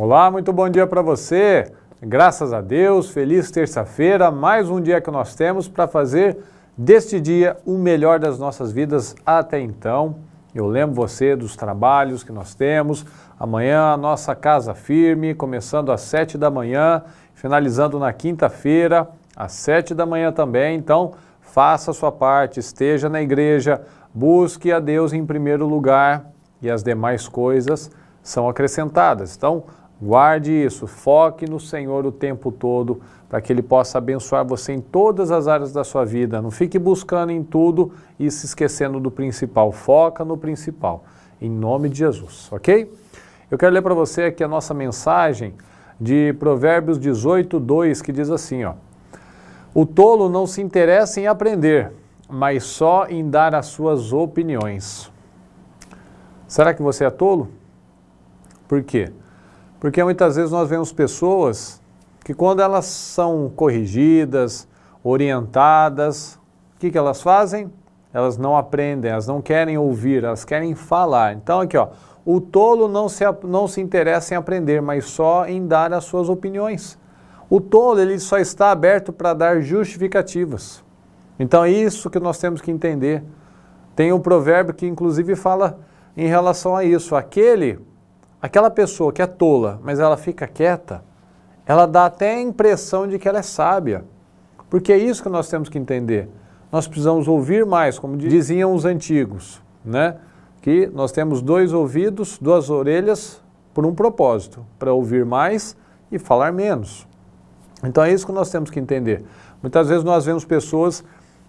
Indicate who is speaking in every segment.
Speaker 1: Olá, muito bom dia para você. Graças a Deus, feliz terça-feira, mais um dia que nós temos para fazer deste dia o melhor das nossas vidas até então. Eu lembro você dos trabalhos que nós temos. Amanhã a nossa casa firme, começando às sete da manhã, finalizando na quinta-feira, às sete da manhã também. Então, faça a sua parte, esteja na igreja, busque a Deus em primeiro lugar e as demais coisas são acrescentadas. Então, Guarde isso, foque no Senhor o tempo todo, para que Ele possa abençoar você em todas as áreas da sua vida. Não fique buscando em tudo e se esquecendo do principal. Foca no principal, em nome de Jesus, ok? Eu quero ler para você aqui a nossa mensagem de Provérbios 18, 2, que diz assim: ó, O tolo não se interessa em aprender, mas só em dar as suas opiniões. Será que você é tolo? Por quê? Porque muitas vezes nós vemos pessoas que quando elas são corrigidas, orientadas, o que, que elas fazem? Elas não aprendem, elas não querem ouvir, elas querem falar. Então aqui ó, o tolo não se, não se interessa em aprender, mas só em dar as suas opiniões. O tolo ele só está aberto para dar justificativas. Então é isso que nós temos que entender. Tem um provérbio que inclusive fala em relação a isso. Aquele Aquela pessoa que é tola, mas ela fica quieta, ela dá até a impressão de que ela é sábia. Porque é isso que nós temos que entender. Nós precisamos ouvir mais, como diziam os antigos, né? Que nós temos dois ouvidos, duas orelhas por um propósito, para ouvir mais e falar menos. Então é isso que nós temos que entender. Muitas vezes nós vemos pessoas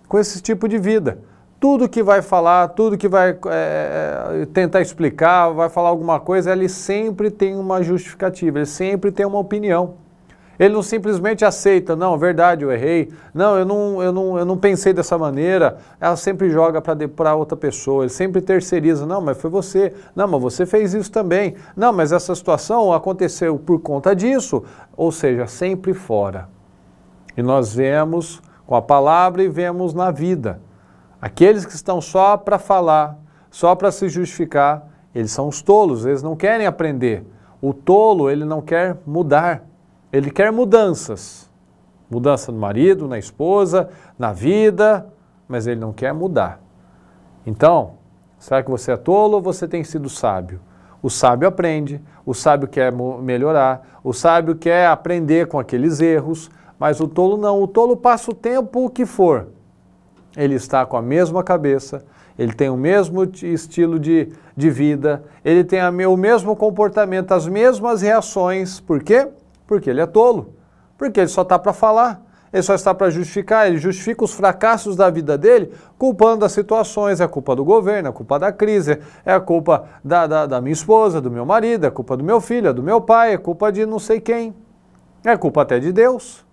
Speaker 1: com esse tipo de vida, tudo que vai falar, tudo que vai é, tentar explicar, vai falar alguma coisa, ele sempre tem uma justificativa, ele sempre tem uma opinião. Ele não simplesmente aceita, não, verdade, eu errei, não, eu não, eu não, eu não pensei dessa maneira. Ela sempre joga para outra pessoa, ele sempre terceiriza, não, mas foi você, não, mas você fez isso também, não, mas essa situação aconteceu por conta disso, ou seja, sempre fora. E nós vemos com a palavra e vemos na vida. Aqueles que estão só para falar, só para se justificar, eles são os tolos, eles não querem aprender. O tolo, ele não quer mudar, ele quer mudanças. Mudança no marido, na esposa, na vida, mas ele não quer mudar. Então, será que você é tolo ou você tem sido sábio? O sábio aprende, o sábio quer melhorar, o sábio quer aprender com aqueles erros, mas o tolo não. O tolo passa o tempo que for ele está com a mesma cabeça, ele tem o mesmo estilo de, de vida, ele tem a, o mesmo comportamento, as mesmas reações. Por quê? Porque ele é tolo. Porque ele só está para falar, ele só está para justificar, ele justifica os fracassos da vida dele culpando as situações. É culpa do governo, é culpa da crise, é a culpa da, da, da minha esposa, do meu marido, é culpa do meu filho, é do meu pai, é culpa de não sei quem, é culpa até de Deus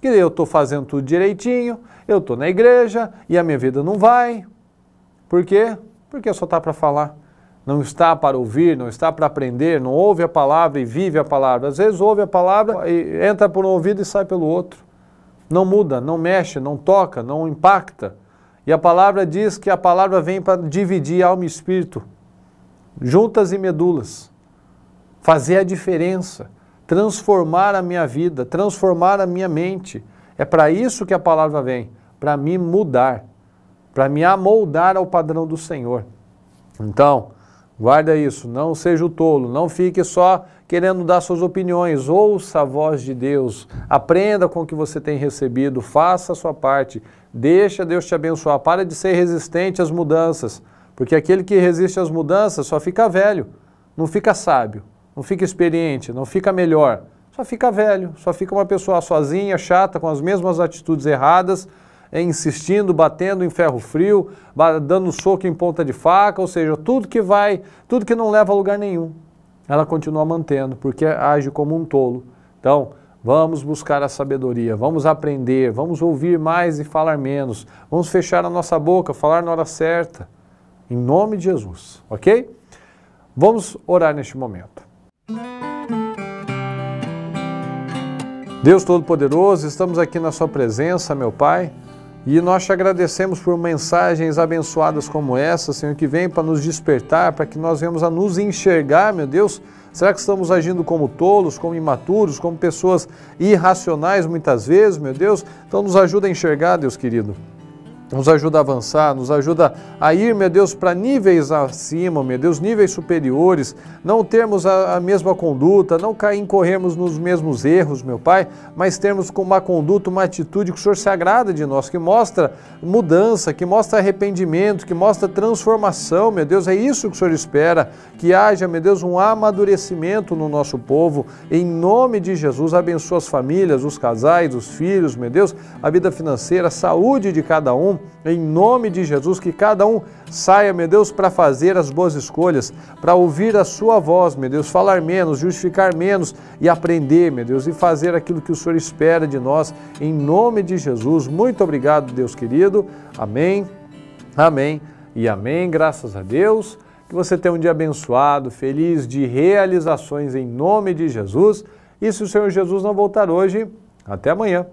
Speaker 1: que eu estou fazendo tudo direitinho, eu estou na igreja e a minha vida não vai. Por quê? Porque só está para falar. Não está para ouvir, não está para aprender, não ouve a palavra e vive a palavra. Às vezes ouve a palavra e entra por um ouvido e sai pelo outro. Não muda, não mexe, não toca, não impacta. E a palavra diz que a palavra vem para dividir alma e espírito, juntas e medulas, fazer a diferença transformar a minha vida, transformar a minha mente. É para isso que a palavra vem, para me mudar, para me amoldar ao padrão do Senhor. Então, guarda isso, não seja o tolo, não fique só querendo dar suas opiniões, ouça a voz de Deus, aprenda com o que você tem recebido, faça a sua parte, deixa Deus te abençoar, para de ser resistente às mudanças, porque aquele que resiste às mudanças só fica velho, não fica sábio não fica experiente, não fica melhor, só fica velho, só fica uma pessoa sozinha, chata, com as mesmas atitudes erradas, é, insistindo, batendo em ferro frio, dando soco em ponta de faca, ou seja, tudo que vai, tudo que não leva a lugar nenhum, ela continua mantendo, porque age como um tolo. Então, vamos buscar a sabedoria, vamos aprender, vamos ouvir mais e falar menos, vamos fechar a nossa boca, falar na hora certa, em nome de Jesus, ok? Vamos orar neste momento. Deus Todo-Poderoso, estamos aqui na Sua presença, meu Pai, e nós te agradecemos por mensagens abençoadas como essa, Senhor, que vem para nos despertar, para que nós venhamos a nos enxergar, meu Deus. Será que estamos agindo como tolos, como imaturos, como pessoas irracionais muitas vezes, meu Deus? Então nos ajuda a enxergar, Deus querido nos ajuda a avançar, nos ajuda a ir, meu Deus, para níveis acima, meu Deus, níveis superiores, não termos a, a mesma conduta, não cair, incorrermos nos mesmos erros, meu Pai, mas termos uma conduta, uma atitude que o Senhor se agrada de nós, que mostra mudança, que mostra arrependimento, que mostra transformação, meu Deus, é isso que o Senhor espera, que haja, meu Deus, um amadurecimento no nosso povo, em nome de Jesus, abençoa as famílias, os casais, os filhos, meu Deus, a vida financeira, a saúde de cada um, em nome de Jesus, que cada um saia, meu Deus, para fazer as boas escolhas, para ouvir a sua voz, meu Deus, falar menos, justificar menos e aprender, meu Deus, e fazer aquilo que o Senhor espera de nós, em nome de Jesus. Muito obrigado, Deus querido. Amém, amém e amém. Graças a Deus. Que você tenha um dia abençoado, feliz de realizações em nome de Jesus. E se o Senhor Jesus não voltar hoje, até amanhã.